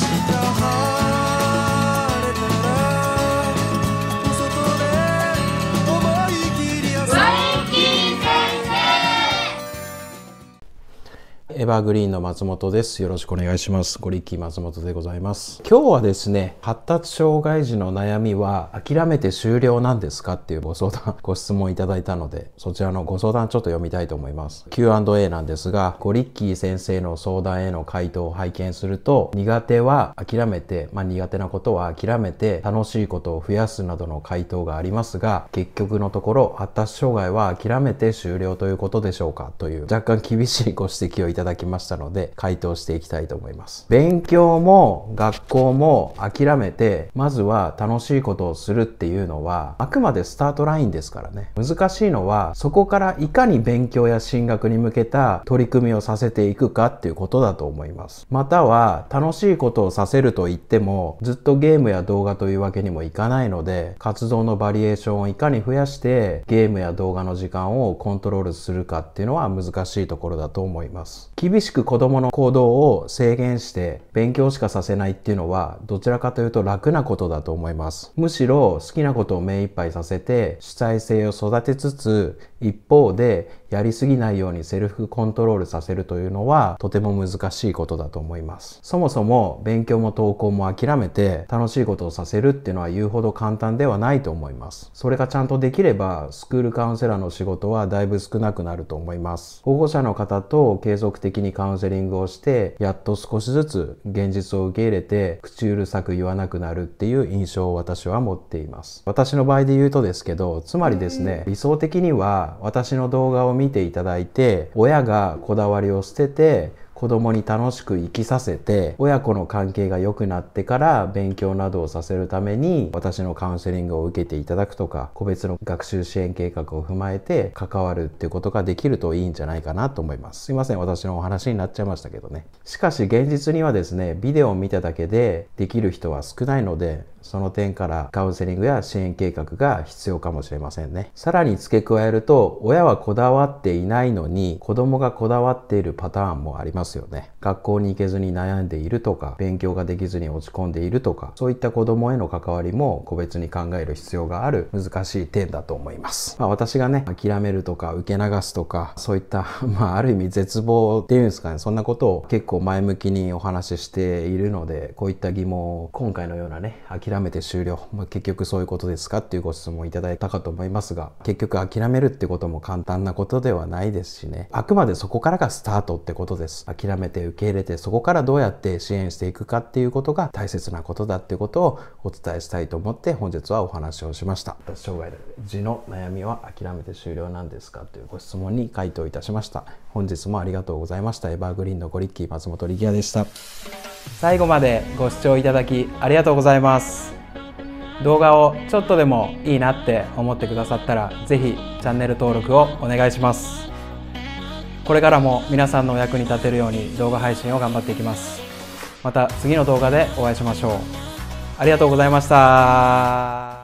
just go home. エバーグリーンの松本です。よろしくお願いします。ごー松本でございます。今日はですね、発達障害児の悩みは諦めて終了なんですかっていうご相談、ご質問いただいたので、そちらのご相談ちょっと読みたいと思います。Q&A なんですが、ゴリッキー先生の相談への回答を拝見すると、苦手は諦めて、まあ苦手なことは諦めて、楽しいことを増やすなどの回答がありますが、結局のところ発達障害は諦めて終了ということでしょうかという若干厳しいご指摘をいただだきましたので、回答していきたいと思います。勉強も学校も諦めて、まずは楽しいことをするっていうのは、あくまでスタートラインですからね。難しいのは、そこからいかに勉強や進学に向けた取り組みをさせていくかっていうことだと思います。または、楽しいことをさせると言っても、ずっとゲームや動画というわけにもいかないので、活動のバリエーションをいかに増やして、ゲームや動画の時間をコントロールするかっていうのは難しいところだと思います。厳しく子供の行動を制限して勉強しかさせないっていうのはどちらかというと楽なことだと思います。むしろ好きなことを目いっぱいさせて主体性を育てつつ一方でやりすぎないようにセルフコントロールさせるというのはとても難しいことだと思いますそもそも勉強も投稿も諦めて楽しいことをさせるっていうのは言うほど簡単ではないと思いますそれがちゃんとできればスクールカウンセラーの仕事はだいぶ少なくなると思います保護者の方と継続的にカウンセリングをしてやっと少しずつ現実を受け入れて口うるさく言わなくなるっていう印象を私は持っています私の場合で言うとですけどつまりですね理想的には私の動画を見ていただいて親がこだわりを捨てて子供に楽しく生きさせて親子の関係が良くなってから勉強などをさせるために私のカウンセリングを受けていただくとか個別の学習支援計画を踏まえて関わるっていうことができるといいんじゃないかなと思いますすいません私のお話になっちゃいましたけどねしかし現実にはですねビデオを見ただけでできる人は少ないのでその点からカウンセリングや支援計画が必要かもしれませんね。さらに付け加えると、親はこだわっていないのに、子供がこだわっているパターンもありますよね。学校に行けずに悩んでいるとか、勉強ができずに落ち込んでいるとか、そういった子供への関わりも個別に考える必要がある難しい点だと思います。まあ、私がね、諦めるとか、受け流すとか、そういった、まあ、ある意味絶望っていうんですかね、そんなことを結構前向きにお話ししているので、こういった疑問を今回のようなね、諦めめて終了、まあ、結局そういうことですかっていうご質問いただいたかと思いますが結局諦めるってことも簡単なことではないですしねあくまでそこからがスタートってことです諦めて受け入れてそこからどうやって支援していくかっていうことが大切なことだっていうことをお伝えしたいと思って本日はお話をしました障害での悩みは諦めて終了なんですかというご質問に回答いたしました本日もありがとうございましたエバーグリーンのゴリッキー松本力也でした最後までご視聴いただきありがとうございます動画をちょっとでもいいなって思ってくださったら是非チャンネル登録をお願いしますこれからも皆さんのお役に立てるように動画配信を頑張っていきますまた次の動画でお会いしましょうありがとうございました